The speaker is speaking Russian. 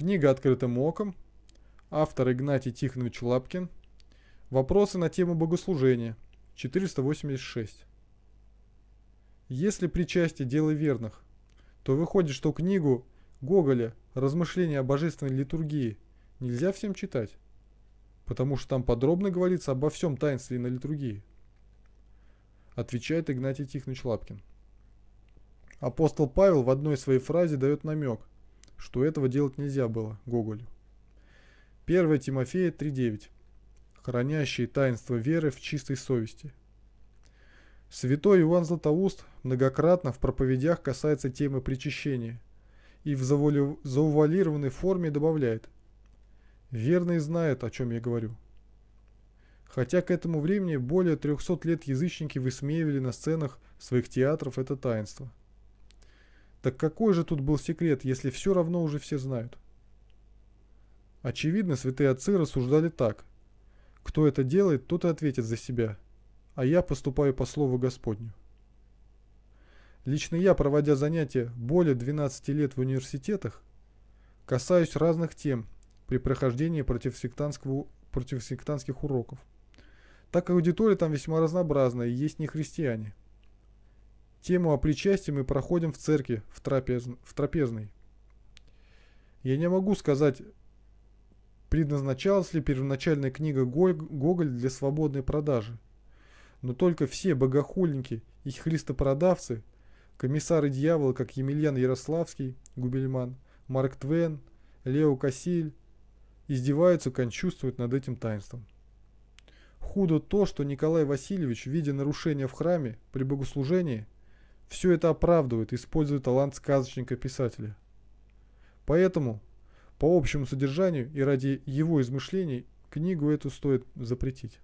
Книга «Открытым оком». Автор Игнатий Тихонович Лапкин. Вопросы на тему богослужения. 486. Если причастие дело верных, то выходит, что книгу Гоголя «Размышления о божественной литургии» нельзя всем читать, потому что там подробно говорится обо всем таинстве и на литургии. Отвечает Игнатий Тихонович Лапкин. Апостол Павел в одной своей фразе дает намек – что этого делать нельзя было Гоголю. 1 Тимофея 3.9. Хранящие таинство веры в чистой совести. Святой Иоанн Златоуст многократно в проповедях касается темы причащения и в заувалированной форме добавляет «Верный знает, о чем я говорю». Хотя к этому времени более 300 лет язычники высмеивали на сценах своих театров это таинство – так какой же тут был секрет, если все равно уже все знают? Очевидно, святые отцы рассуждали так. Кто это делает, тот и ответит за себя, а я поступаю по слову Господню. Лично я, проводя занятия более 12 лет в университетах, касаюсь разных тем при прохождении противосектантского, противосектантских уроков. Так как аудитория там весьма разнообразная и есть не христиане – Тему о причастии мы проходим в церкви, в, трапез... в трапезной. Я не могу сказать, предназначалась ли первоначальная книга Гоголь для свободной продажи. Но только все богохульники и христопродавцы, комиссары дьявола, как Емельян Ярославский, Губельман, Марк Твен, Лео Кассиль, издеваются, кончувствуют над этим таинством. Худо то, что Николай Васильевич, видя нарушение в храме при богослужении, все это оправдывает, используя талант сказочника-писателя. Поэтому, по общему содержанию и ради его измышлений, книгу эту стоит запретить.